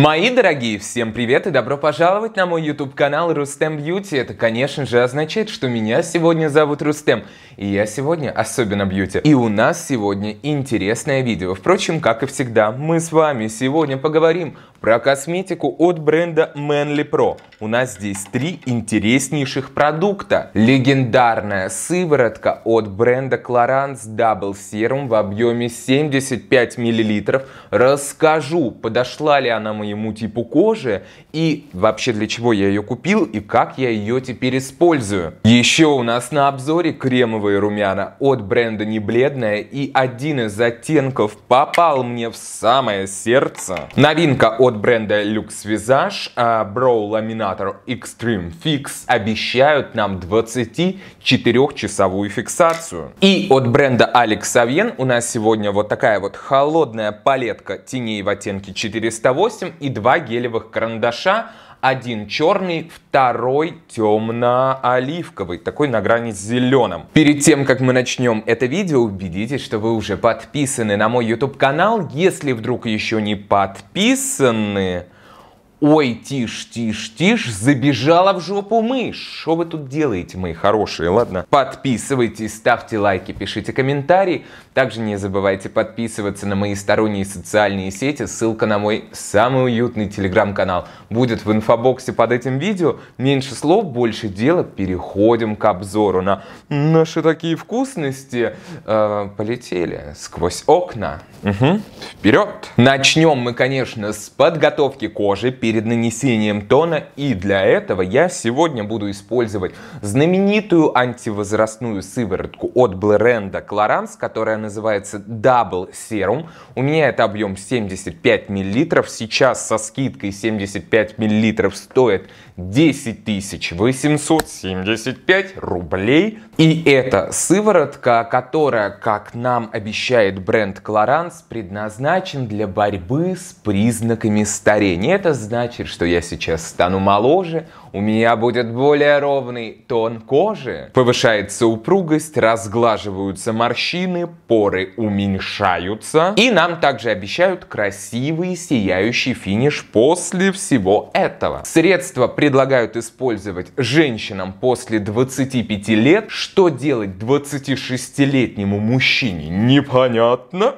Мои дорогие, всем привет и добро пожаловать на мой YouTube канал Рустем Бьюти. Это, конечно же, означает, что меня сегодня зовут Рустем, и я сегодня особенно бьюти. И у нас сегодня интересное видео. Впрочем, как и всегда, мы с вами сегодня поговорим про косметику от бренда Manly Pro. У нас здесь три интереснейших продукта. Легендарная сыворотка от бренда Clarins Double Serum в объеме 75 мл. Расскажу, подошла ли она моему типу кожи и вообще для чего я ее купил и как я ее теперь использую. Еще у нас на обзоре кремовые румяна от бренда Небледная и один из оттенков попал мне в самое сердце. Новинка от от бренда Lux Visage а Brow Laminator Extreme Fix обещают нам 24-часовую фиксацию. И от бренда Alex Savien у нас сегодня вот такая вот холодная палетка теней в оттенке 408 и два гелевых карандаша один черный, второй темно-оливковый, такой на грани с зеленым. Перед тем, как мы начнем это видео, убедитесь, что вы уже подписаны на мой YouTube канал. Если вдруг еще не подписаны, Ой, тише, тише, тише, забежала в жопу мышь. Что вы тут делаете, мои хорошие, ладно? Подписывайтесь, ставьте лайки, пишите комментарии. Также не забывайте подписываться на мои сторонние социальные сети. Ссылка на мой самый уютный телеграм-канал будет в инфобоксе под этим видео. Меньше слов, больше дела. Переходим к обзору на наши такие вкусности. Э, полетели сквозь окна. Угу. Вперед! Начнем мы, конечно, с подготовки кожи перед нанесением тона. И для этого я сегодня буду использовать знаменитую антивозрастную сыворотку от бренда Clarins, которая называется Double Serum. У меня это объем 75 мл. Сейчас со скидкой 75 мл стоит 10 875 рублей. И это сыворотка, которая, как нам обещает бренд Clarins, предназначен для борьбы с признаками старения. Это значит, что я сейчас стану моложе, у меня будет более ровный тон кожи, повышается упругость, разглаживаются морщины, поры уменьшаются. И нам также обещают красивый сияющий финиш после всего этого. Средство при предлагают использовать женщинам после 25 лет. Что делать 26-летнему мужчине, непонятно.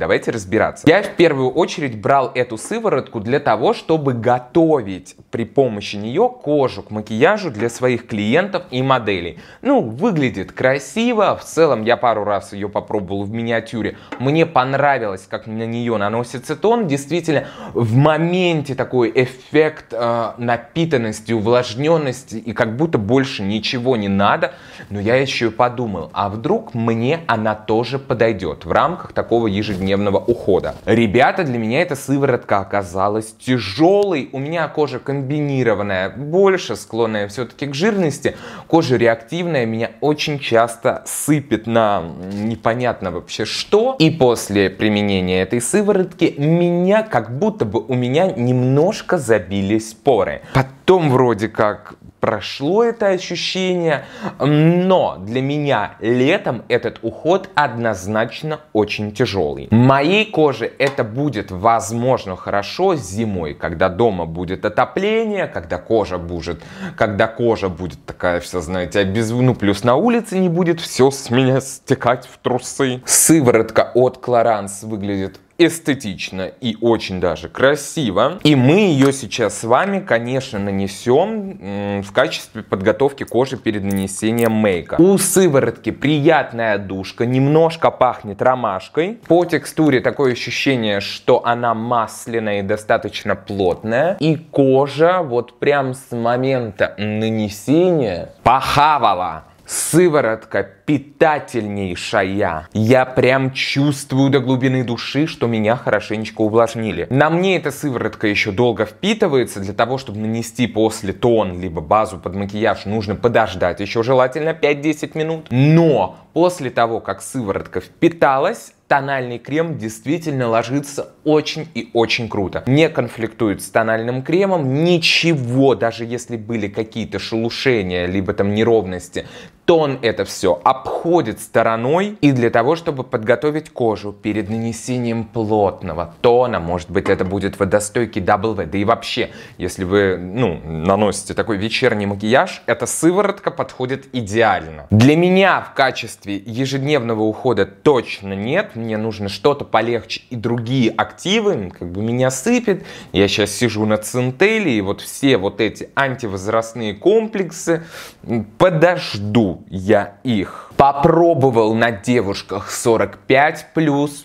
Давайте разбираться. Я в первую очередь брал эту сыворотку для того, чтобы готовить при помощи нее кожу к макияжу для своих клиентов и моделей. Ну, выглядит красиво, в целом я пару раз ее попробовал в миниатюре. Мне понравилось, как на нее наносится тон. Действительно, в моменте такой эффект э, напитанности, увлажненности и как будто больше ничего не надо но я еще и подумал, а вдруг мне она тоже подойдет в рамках такого ежедневного ухода. Ребята, для меня эта сыворотка оказалась тяжелой, у меня кожа комбинированная, больше склонная все-таки к жирности, кожа реактивная, меня очень часто сыпет на непонятно вообще что, и после применения этой сыворотки меня как будто бы у меня немножко забились поры. Потом вроде как прошло это ощущение, но для меня летом этот уход однозначно очень тяжелый. Моей коже это будет, возможно, хорошо зимой, когда дома будет отопление, когда кожа будет, когда кожа будет такая вся, знаете, обез... ну плюс на улице не будет все с меня стекать в трусы. Сыворотка от Клоранс выглядит эстетично и очень даже красиво. И мы ее сейчас с вами, конечно, нанесем в качестве подготовки кожи перед нанесением мейка. У сыворотки приятная душка, немножко пахнет ромашкой. По текстуре такое ощущение, что она масляная и достаточно плотная. И кожа вот прям с момента нанесения похавала сыворотка питательнейшая. Я прям чувствую до глубины души, что меня хорошенечко увлажнили. На мне эта сыворотка еще долго впитывается. Для того, чтобы нанести после тон, либо базу под макияж, нужно подождать еще желательно 5-10 минут. Но после того, как сыворотка впиталась, тональный крем действительно ложится очень и очень круто. Не конфликтует с тональным кремом, ничего, даже если были какие-то шелушения, либо там неровности, тон это все обходит стороной и для того, чтобы подготовить кожу перед нанесением плотного тона, может быть, это будет водостойкий Double да и вообще, если вы, ну, наносите такой вечерний макияж, эта сыворотка подходит идеально. Для меня в качестве ежедневного ухода точно нет, мне нужно что-то полегче и другие активы, как бы меня сыпет, я сейчас сижу на центели, и вот все вот эти антивозрастные комплексы подожду, я их. Попробовал на девушках 45+,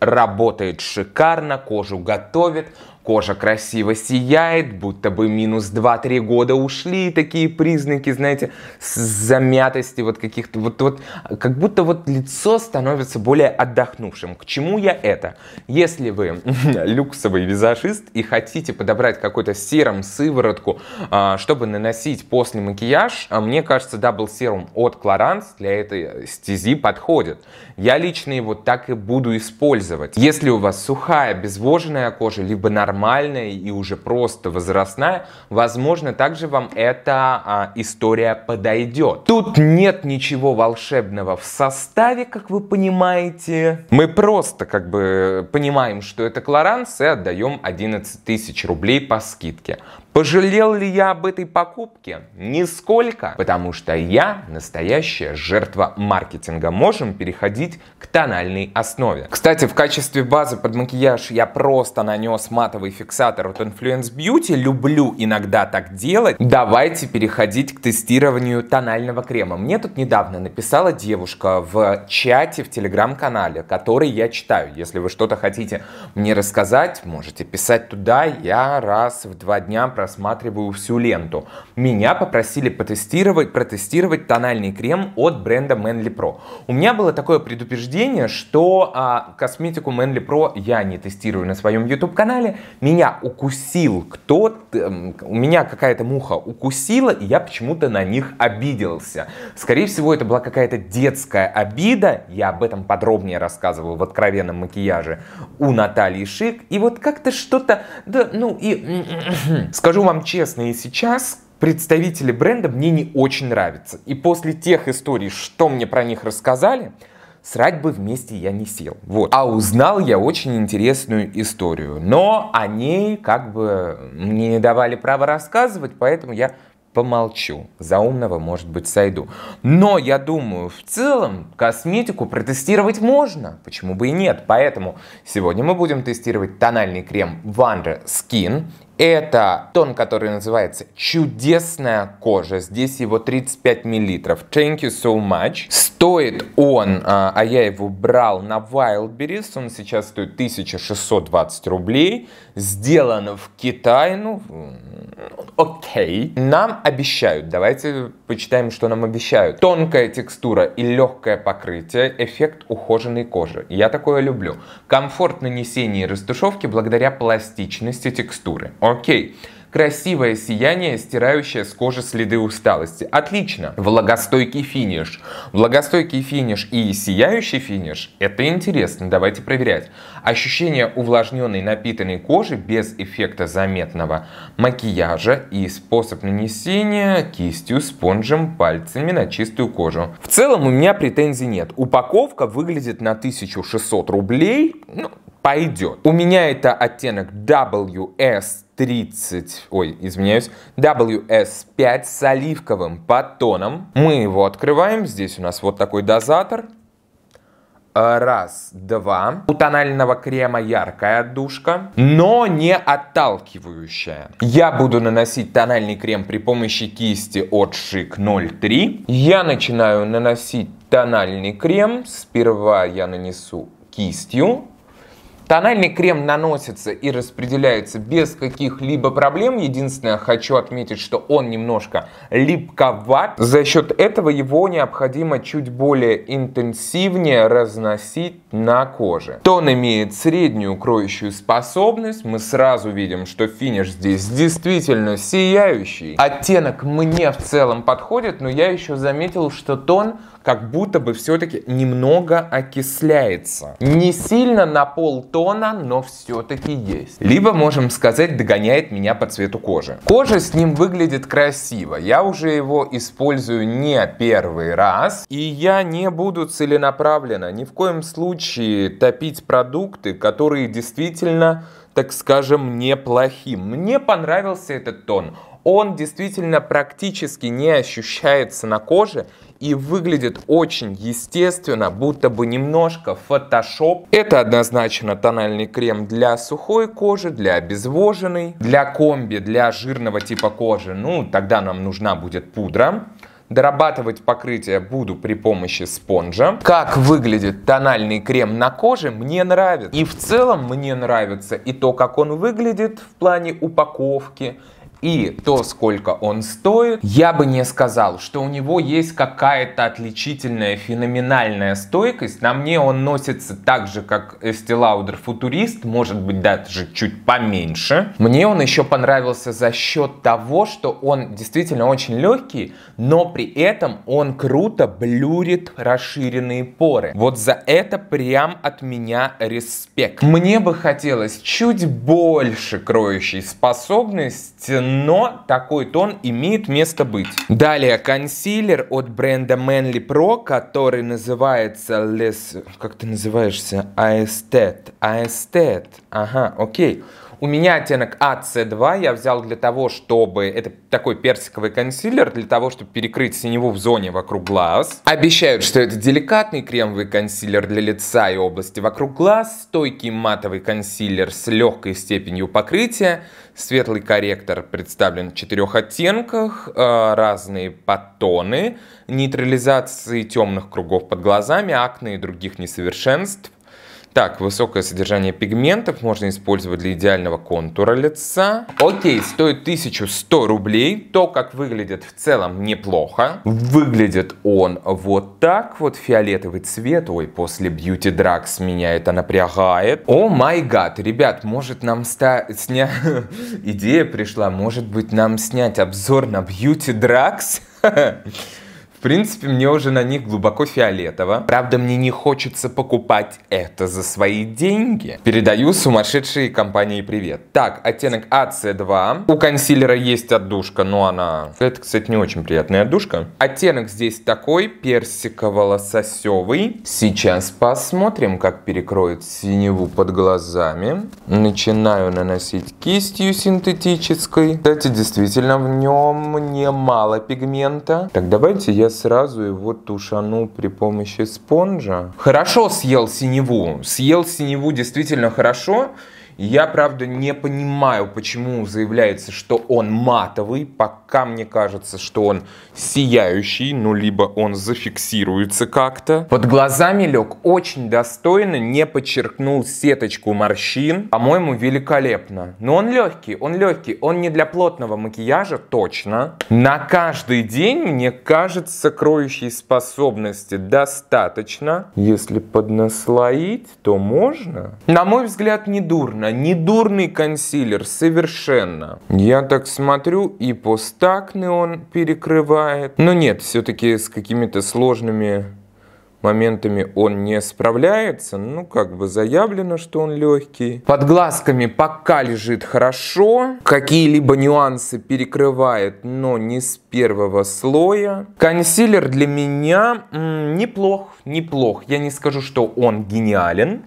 работает шикарно, кожу готовит, Кожа красиво сияет, будто бы минус 2-3 года ушли. Такие признаки, знаете, замятости вот каких-то. Вот, вот, как будто вот лицо становится более отдохнувшим. К чему я это? Если вы люксовый визажист и хотите подобрать какой-то серум сыворотку, а, чтобы наносить после макияж, а, мне кажется, дабл серум от Clarins для этой стези подходит. Я лично его так и буду использовать. Если у вас сухая, безвоженная кожа, либо нормальная, нормальная и уже просто возрастная, возможно, также вам эта а, история подойдет. Тут нет ничего волшебного в составе, как вы понимаете. Мы просто как бы понимаем, что это Клоранс и отдаем 11 тысяч рублей по скидке. Пожалел ли я об этой покупке? Нисколько, потому что я настоящая жертва маркетинга. Можем переходить к тональной основе. Кстати, в качестве базы под макияж я просто нанес матовый фиксатор от Influence Beauty. Люблю иногда так делать. Давайте переходить к тестированию тонального крема. Мне тут недавно написала девушка в чате в телеграм-канале, который я читаю. Если вы что-то хотите мне рассказать, можете писать туда. Я раз в два дня про рассматриваю всю ленту. Меня попросили потестировать, протестировать тональный крем от бренда Manly Pro. У меня было такое предупреждение, что а, косметику Manly Pro я не тестирую на своем YouTube-канале. Меня укусил кто-то, эм, у меня какая-то муха укусила, и я почему-то на них обиделся. Скорее всего, это была какая-то детская обида. Я об этом подробнее рассказываю в откровенном макияже у Натальи Шик. И вот как-то что-то, да, ну и скажу Скажу вам честно и сейчас, представители бренда мне не очень нравятся. И после тех историй, что мне про них рассказали, срать бы вместе я не сел. Вот. А узнал я очень интересную историю. Но о ней как бы мне не давали права рассказывать, поэтому я помолчу. За умного, может быть, сойду. Но я думаю, в целом косметику протестировать можно. Почему бы и нет? Поэтому сегодня мы будем тестировать тональный крем Wonder Skin это тон, который называется «Чудесная кожа». Здесь его 35 миллилитров. Thank you so much. Стоит он, а, а я его брал на Wildberries, он сейчас стоит 1620 рублей. Сделан в Китае, ну, окей. Okay. Нам обещают, давайте почитаем, что нам обещают. Тонкая текстура и легкое покрытие, эффект ухоженной кожи. Я такое люблю. Комфорт нанесения и растушевки благодаря пластичности текстуры. Окей. Красивое сияние, стирающее с кожи следы усталости. Отлично. Влагостойкий финиш. Влагостойкий финиш и сияющий финиш – это интересно, давайте проверять. Ощущение увлажненной напитанной кожи без эффекта заметного макияжа и способ нанесения кистью, спонжем, пальцами на чистую кожу. В целом у меня претензий нет. Упаковка выглядит на 1600 рублей, ну, пойдет. У меня это оттенок WS30, ой, извиняюсь, WS5 с оливковым подтоном. Мы его открываем, здесь у нас вот такой дозатор. А, раз, два. У тонального крема яркая отдушка, но не отталкивающая. Я буду наносить тональный крем при помощи кисти от Шик 03. Я начинаю наносить тональный крем. Сперва я нанесу кистью. Тональный крем наносится и распределяется без каких-либо проблем. Единственное, хочу отметить, что он немножко липковат. За счет этого его необходимо чуть более интенсивнее разносить на коже. Тон имеет среднюю кроющую способность. Мы сразу видим, что финиш здесь действительно сияющий. Оттенок мне в целом подходит, но я еще заметил, что тон как будто бы все-таки немного окисляется. Не сильно на полтона, но все-таки есть. Либо, можем сказать, догоняет меня по цвету кожи. Кожа с ним выглядит красиво. Я уже его использую не первый раз. И я не буду целенаправленно ни в коем случае топить продукты, которые действительно так скажем, неплохим. Мне понравился этот тон. Он действительно практически не ощущается на коже, и выглядит очень естественно, будто бы немножко фотошоп. Это однозначно тональный крем для сухой кожи, для обезвоженной, для комби, для жирного типа кожи. Ну, тогда нам нужна будет пудра. Дорабатывать покрытие буду при помощи спонжа. Как выглядит тональный крем на коже, мне нравится. И в целом мне нравится и то, как он выглядит в плане упаковки, и то, сколько он стоит, я бы не сказал, что у него есть какая-то отличительная феноменальная стойкость. На мне он носится так же, как Estee Lauder Futurist, может быть даже чуть поменьше. Мне он еще понравился за счет того, что он действительно очень легкий, но при этом он круто блюрит расширенные поры. Вот за это прям от меня респект. Мне бы хотелось чуть больше кроющей способности, но такой тон имеет место быть. Далее консилер от бренда Manly Pro, который называется Les... Как ты называешься? Аэстет. Аэстет. Ага, окей. Okay. У меня оттенок AC2 а я взял для того, чтобы... Это такой персиковый консилер, для того, чтобы перекрыть синеву в зоне вокруг глаз. Обещают, что это деликатный кремовый консилер для лица и области вокруг глаз, стойкий матовый консилер с легкой степенью покрытия, светлый корректор представлен в четырех оттенках, э, разные подтоны, нейтрализации темных кругов под глазами, акне и других несовершенств, так, высокое содержание пигментов можно использовать для идеального контура лица. Окей, стоит 1100 рублей. То, как выглядит в целом неплохо. Выглядит он вот так. Вот фиолетовый цвет. Ой, после Beauty Drugs меня это напрягает. О май гад, ребят, может нам ста... сня... Идея пришла, может быть нам снять обзор на Beauty Drugs? В принципе, мне уже на них глубоко фиолетово. Правда, мне не хочется покупать это за свои деньги. Передаю сумасшедшей компании привет. Так, оттенок AC2. А У консилера есть отдушка, но она... Это, кстати, не очень приятная отдушка. Оттенок здесь такой, персиково-лососевый. Сейчас посмотрим, как перекроет синеву под глазами. Начинаю наносить кистью синтетической. Кстати, действительно, в нем немало пигмента. Так, давайте я сразу его тушану при помощи спонжа. Хорошо съел синеву. Съел синеву действительно хорошо. Я, правда, не понимаю, почему заявляется, что он матовый. Пока мне кажется, что он сияющий, ну, либо он зафиксируется как-то. Под глазами лег очень достойно, не подчеркнул сеточку морщин. По-моему, великолепно. Но он легкий, он легкий. Он не для плотного макияжа, точно. На каждый день, мне кажется, кроющей способности достаточно. Если поднаслоить, то можно. На мой взгляд, не дурно. Она не дурный консилер, совершенно. Я так смотрю, и постакны он перекрывает. Но нет, все-таки с какими-то сложными моментами он не справляется. Ну, как бы заявлено, что он легкий. Под глазками пока лежит хорошо. Какие-либо нюансы перекрывает, но не с первого слоя. Консилер для меня м -м, неплох, неплох. Я не скажу, что он гениален.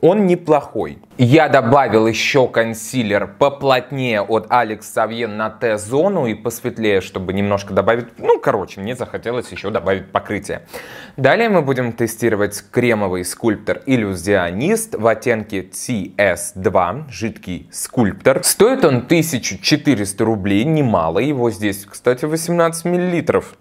Он неплохой. Я добавил еще консилер поплотнее от Алекс Савьен на Т-зону и посветлее, чтобы немножко добавить... Ну, короче, мне захотелось еще добавить покрытие. Далее мы будем тестировать кремовый скульптор Иллюзионист в оттенке CS2, жидкий скульптор. Стоит он 1400 рублей, немало. Его здесь, кстати, 18 миллилитров.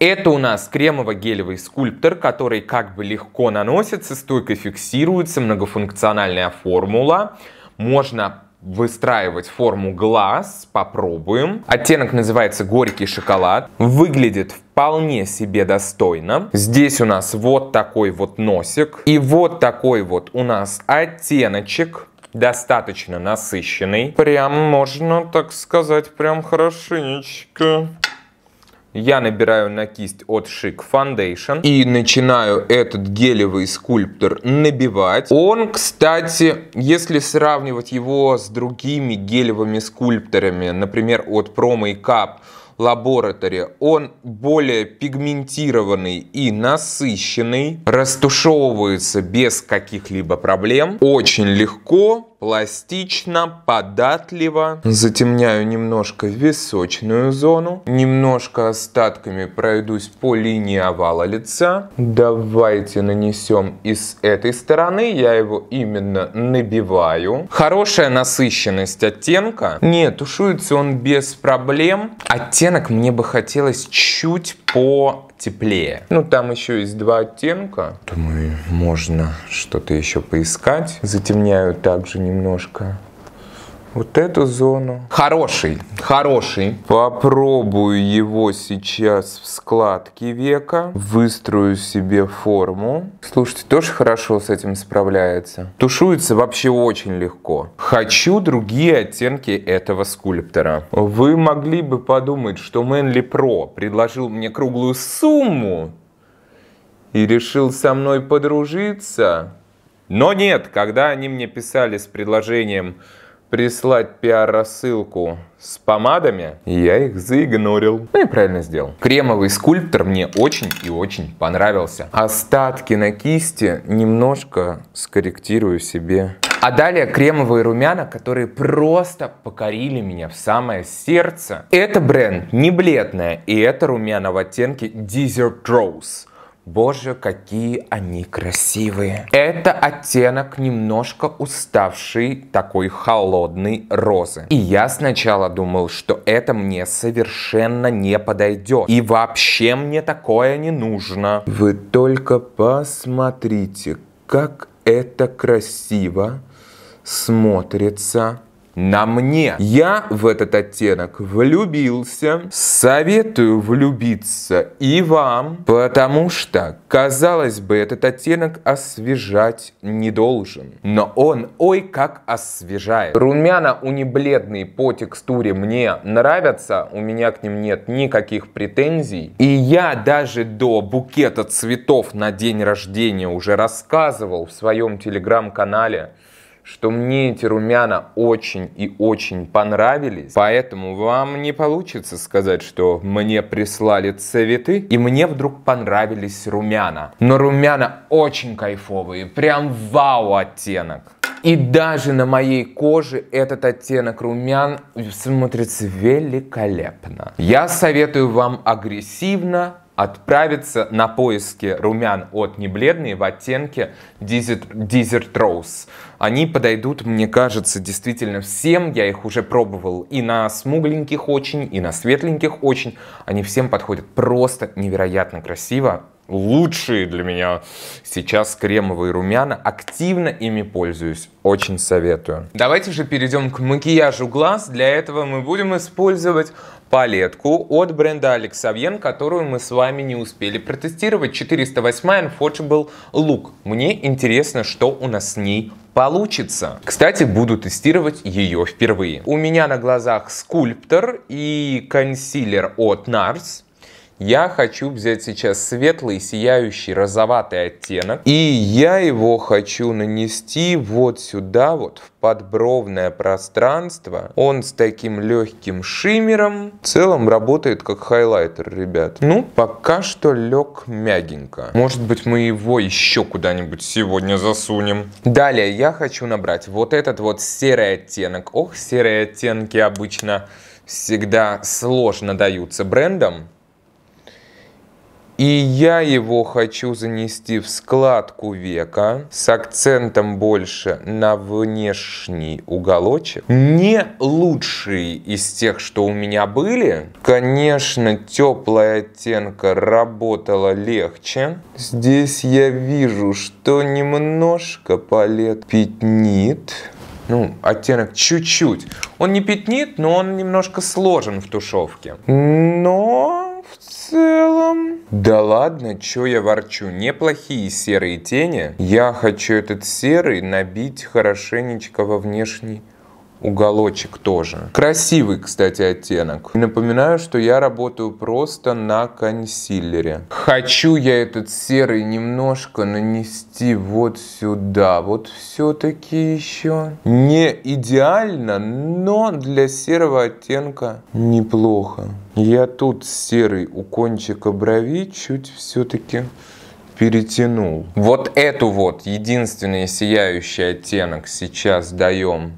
Это у нас кремово-гелевый скульптор, который как бы легко наносится, стойко фиксируется, многофункциональная формула. Можно выстраивать форму глаз. Попробуем. Оттенок называется горький шоколад. Выглядит вполне себе достойно. Здесь у нас вот такой вот носик. И вот такой вот у нас оттеночек достаточно насыщенный. Прям можно так сказать, прям хорошенечко. Я набираю на кисть от Chic Foundation и начинаю этот гелевый скульптор набивать. Он, кстати, если сравнивать его с другими гелевыми скульпторами, например, от Pro Makeup, Laboratory, Он более пигментированный и насыщенный, растушевывается без каких-либо проблем, очень легко, пластично, податливо. Затемняю немножко височную зону. Немножко остатками пройдусь по линии овала лица. Давайте нанесем и с этой стороны. Я его именно набиваю. Хорошая насыщенность оттенка. Не, тушуется он без проблем. Оттенок мне бы хотелось чуть по теплее. Ну, там еще есть два оттенка. Думаю, можно что-то еще поискать. Затемняю также немножко вот эту зону. Хороший, хороший. Попробую его сейчас в складке века. Выстрою себе форму. Слушайте, тоже хорошо с этим справляется. Тушуется вообще очень легко. Хочу другие оттенки этого скульптора. Вы могли бы подумать, что Мэнли Про предложил мне круглую сумму и решил со мной подружиться. Но нет, когда они мне писали с предложением прислать пиар-рассылку с помадами, я их заигнорил. Ну и правильно сделал. Кремовый скульптор мне очень и очень понравился. Остатки на кисти немножко скорректирую себе. А далее кремовые румяна, которые просто покорили меня в самое сердце. Это бренд не бледная, и это румяна в оттенке Desert Rose. Боже, какие они красивые. Это оттенок немножко уставший, такой холодной розы. И я сначала думал, что это мне совершенно не подойдет. И вообще мне такое не нужно. Вы только посмотрите, как это красиво смотрится на мне. Я в этот оттенок влюбился. Советую влюбиться и вам, потому что, казалось бы, этот оттенок освежать не должен. Но он, ой, как освежает. Румяна унибледные по текстуре мне нравятся, у меня к ним нет никаких претензий. И я даже до букета цветов на день рождения уже рассказывал в своем телеграм-канале, что мне эти румяна очень и очень понравились, поэтому вам не получится сказать, что мне прислали цветы и мне вдруг понравились румяна. Но румяна очень кайфовые, прям вау оттенок. И даже на моей коже этот оттенок румян смотрится великолепно. Я советую вам агрессивно отправиться на поиски румян от небледные в оттенке Desert Rose. Они подойдут, мне кажется, действительно всем. Я их уже пробовал и на смугленьких очень, и на светленьких очень. Они всем подходят просто невероятно красиво лучшие для меня сейчас кремовые румяна. Активно ими пользуюсь. Очень советую. Давайте же перейдем к макияжу глаз. Для этого мы будем использовать палетку от бренда Alexavien, которую мы с вами не успели протестировать. 408 Unforgeable Look. Мне интересно, что у нас с ней получится. Кстати, буду тестировать ее впервые. У меня на глазах скульптор и консилер от NARS. Я хочу взять сейчас светлый, сияющий, розоватый оттенок. И я его хочу нанести вот сюда, вот в подбровное пространство. Он с таким легким шиммером. В целом работает как хайлайтер, ребят. Ну, пока что лег мягенько. Может быть, мы его еще куда-нибудь сегодня засунем. Далее я хочу набрать вот этот вот серый оттенок. Ох, серые оттенки обычно всегда сложно даются брендам. И я его хочу занести в складку века с акцентом больше на внешний уголочек. Не лучший из тех, что у меня были. Конечно, теплая оттенка работала легче. Здесь я вижу, что немножко палет пятнит ну, оттенок чуть-чуть. Он не пятнит, но он немножко сложен в тушевке. Но целом. Да ладно, чё я ворчу, неплохие серые тени. Я хочу этот серый набить хорошенечко во внешний уголочек тоже. Красивый, кстати, оттенок. напоминаю, что я работаю просто на консилере. Хочу я этот серый немножко нанести вот сюда. Вот все-таки еще не идеально, но для серого оттенка неплохо. Я тут серый у кончика брови чуть все-таки перетянул. Вот эту вот единственный сияющий оттенок сейчас даем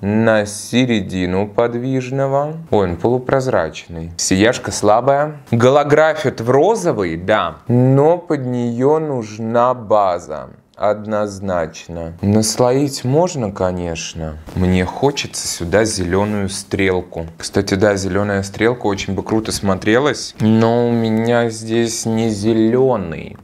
на середину подвижного. Ой, он полупрозрачный. Сияшка слабая. Голографит в розовый, да, но под нее нужна база. Однозначно. Наслоить можно, конечно. Мне хочется сюда зеленую стрелку. Кстати, да, зеленая стрелка очень бы круто смотрелась, но у меня здесь не зеленый,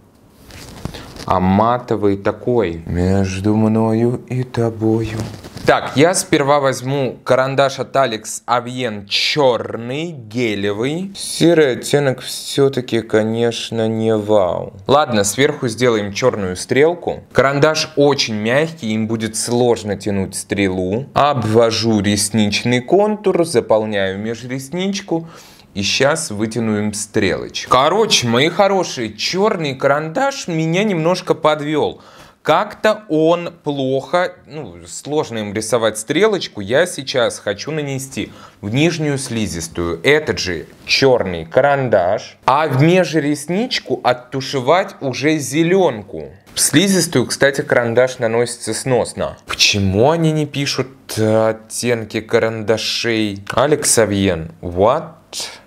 а матовый такой. Между мною и тобою. Так, я сперва возьму карандаш от Alex Avien черный, гелевый. Серый оттенок все-таки, конечно, не вау. Ладно, сверху сделаем черную стрелку. Карандаш очень мягкий, им будет сложно тянуть стрелу. Обвожу ресничный контур, заполняю межресничку. И сейчас вытянуем стрелочку. Короче, мои хорошие, черный карандаш меня немножко подвел. Как-то он плохо, ну, сложно им рисовать стрелочку, я сейчас хочу нанести в нижнюю слизистую этот же черный карандаш, а в межресничку оттушевать уже зеленку. В слизистую, кстати, карандаш наносится сносно. Почему они не пишут оттенки карандашей? Алекс what?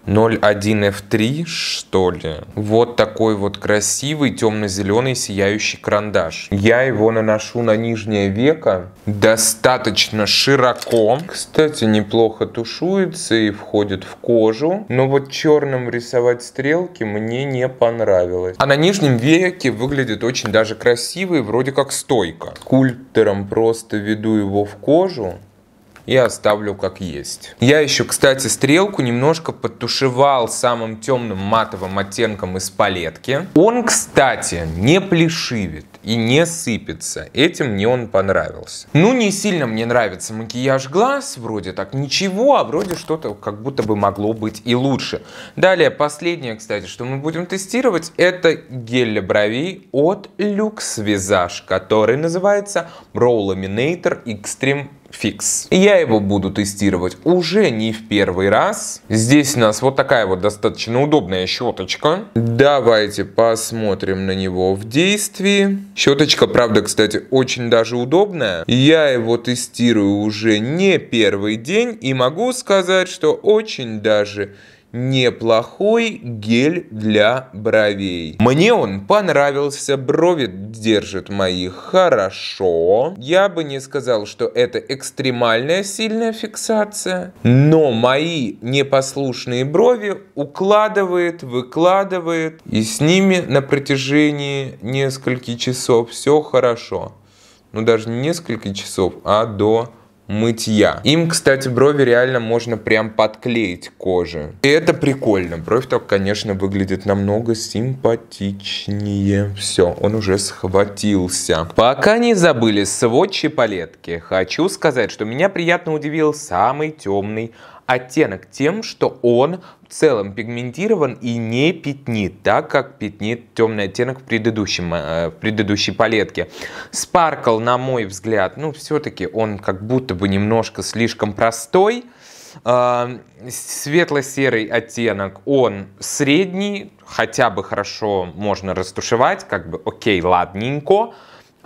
01F3, что ли. Вот такой вот красивый темно-зеленый сияющий карандаш. Я его наношу на нижнее веко достаточно широко. Кстати, неплохо тушуется и входит в кожу. Но вот черным рисовать стрелки мне не понравилось. А на нижнем веке выглядит очень даже красиво и вроде как стойко. Скульптором просто веду его в кожу и оставлю как есть. Я еще, кстати, стрелку немножко подтушевал самым темным матовым оттенком из палетки. Он, кстати, не плешивит и не сыпется. Этим мне он понравился. Ну, не сильно мне нравится макияж глаз. Вроде так ничего, а вроде что-то как будто бы могло быть и лучше. Далее, последнее, кстати, что мы будем тестировать, это гель для бровей от Lux Visage, который называется Brow Laminator Extreme фикс. я его буду тестировать уже не в первый раз. Здесь у нас вот такая вот достаточно удобная щеточка. Давайте посмотрим на него в действии. Щеточка, правда, кстати, очень даже удобная. Я его тестирую уже не первый день и могу сказать, что очень даже неплохой гель для бровей. Мне он понравился, брови держит мои хорошо. Я бы не сказал, что это экстремальная сильная фиксация, но мои непослушные брови укладывает, выкладывает, и с ними на протяжении нескольких часов все хорошо. Ну даже не несколько часов, а до мытья. Им, кстати, брови реально можно прям подклеить к коже. И это прикольно. Бровь так, конечно, выглядит намного симпатичнее. Все, он уже схватился. Пока не забыли сводчи палетки, хочу сказать, что меня приятно удивил самый темный оттенок тем, что он в целом пигментирован и не пятнит, так как пятнит темный оттенок в, предыдущем, э, в предыдущей палетке. Спаркл, на мой взгляд, ну все-таки он как будто бы немножко слишком простой. Э, Светло-серый оттенок, он средний, хотя бы хорошо можно растушевать, как бы окей, ладненько.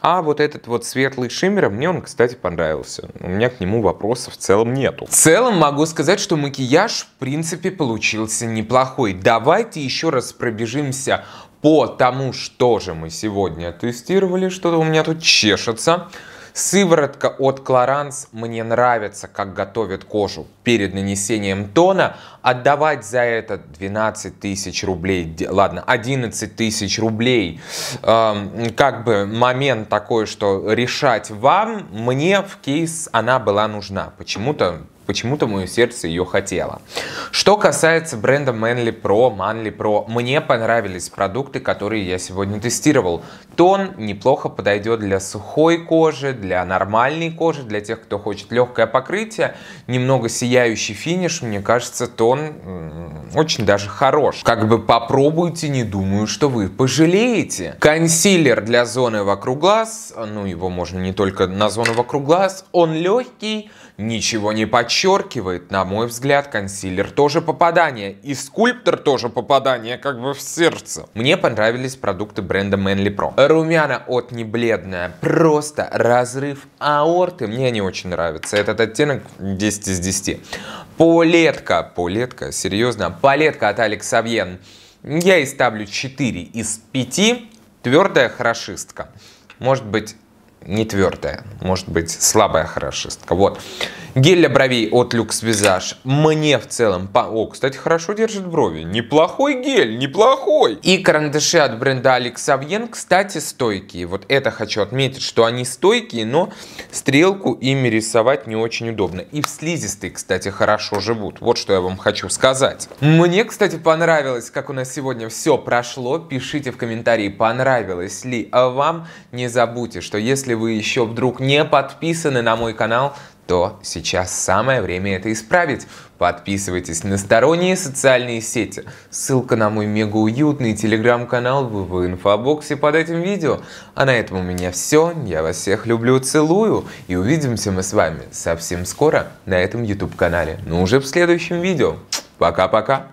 А вот этот вот светлый шиммер, мне он, кстати, понравился. У меня к нему вопросов в целом нету. В целом могу сказать, что макияж, в принципе, получился неплохой. Давайте еще раз пробежимся по тому, что же мы сегодня тестировали. Что-то у меня тут чешется. Сыворотка от Clarins мне нравится, как готовит кожу перед нанесением тона. Отдавать за это 12 тысяч рублей, ладно, 11 тысяч рублей, э, как бы момент такой, что решать вам, мне в кейс она была нужна. Почему-то почему-то мое сердце ее хотело. Что касается бренда Manly Pro, Manly Pro, мне понравились продукты, которые я сегодня тестировал. Тон неплохо подойдет для сухой кожи, для нормальной кожи, для тех, кто хочет легкое покрытие, немного сияющий финиш, мне кажется, тон очень даже хорош. Как бы попробуйте, не думаю, что вы пожалеете. Консилер для зоны вокруг глаз, ну его можно не только на зону вокруг глаз, он легкий, Ничего не подчеркивает. На мой взгляд, консилер тоже попадание. И скульптор тоже попадание, как бы в сердце. Мне понравились продукты бренда Manly Pro. Румяна от небледная. Просто разрыв аорты. Мне не очень нравится. Этот оттенок 10 из 10. Полетка. Полетка, серьезно. полетка от Алекс Савьен. Я и ставлю 4 из 5. Твердая хорошистка. Может быть, не твердая, может быть, слабая хорошистка. Вот. Гель для бровей от Lux Visage мне в целом... По... О, кстати, хорошо держит брови. Неплохой гель, неплохой. И карандаши от бренда Alexavien, кстати, стойкие. Вот это хочу отметить, что они стойкие, но стрелку ими рисовать не очень удобно. И в слизистые, кстати, хорошо живут. Вот что я вам хочу сказать. Мне, кстати, понравилось, как у нас сегодня все прошло. Пишите в комментарии, понравилось ли а вам. Не забудьте, что если если вы еще вдруг не подписаны на мой канал, то сейчас самое время это исправить. Подписывайтесь на сторонние социальные сети. Ссылка на мой мега уютный телеграм-канал в инфобоксе под этим видео. А на этом у меня все. Я вас всех люблю, целую. И увидимся мы с вами совсем скоро на этом YouTube канале. Но ну, уже в следующем видео. Пока-пока.